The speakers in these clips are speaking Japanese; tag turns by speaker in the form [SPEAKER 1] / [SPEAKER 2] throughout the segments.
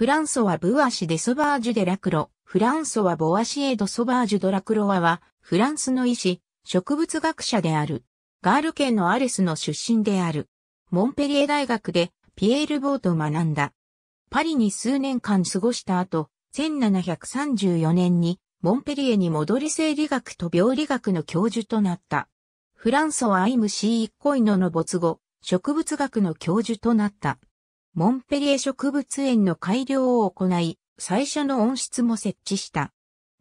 [SPEAKER 1] フランソワ・ブワシ・デ・ソバージュ・デ・ラクロ、フランソワ・ボワシエ・ド・ソバージュ・ド・ラクロワは、フランスの医師、植物学者である。ガール県のアレスの出身である。モンペリエ大学で、ピエール・ボーと学んだ。パリに数年間過ごした後、1734年に、モンペリエに戻り生理学と病理学の教授となった。フランソワ・アイム・シー・イッコイノの没後、植物学の教授となった。モンペリエ植物園の改良を行い、最初の温室も設置した。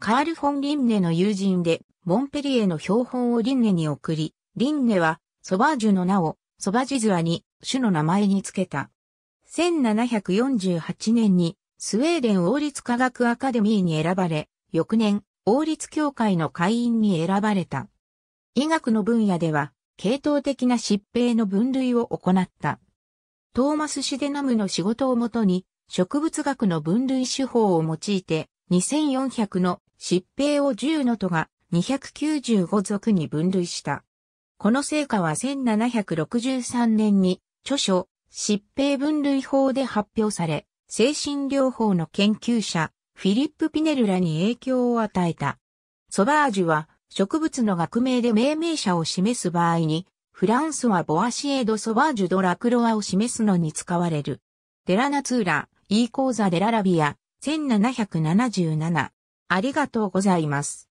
[SPEAKER 1] カール・フォン・リンネの友人で、モンペリエの標本をリンネに送り、リンネは、ソバージュの名を、ソバジズアに、種の名前につけた。1748年に、スウェーデン王立科学アカデミーに選ばれ、翌年、王立協会の会員に選ばれた。医学の分野では、系統的な疾病の分類を行った。トーマス・シデナムの仕事をもとに、植物学の分類手法を用いて、2400の疾病を10のとが295属に分類した。この成果は1763年に著書疾病分類法で発表され、精神療法の研究者フィリップ・ピネルらに影響を与えた。ソバージュは植物の学名で命名者を示す場合にフランスはボアシエド・ソバージュ・ド・ラクロアを示すのに使われる。デラナツーラ、イーコーザ・デララビア、1777。ありがとうございます。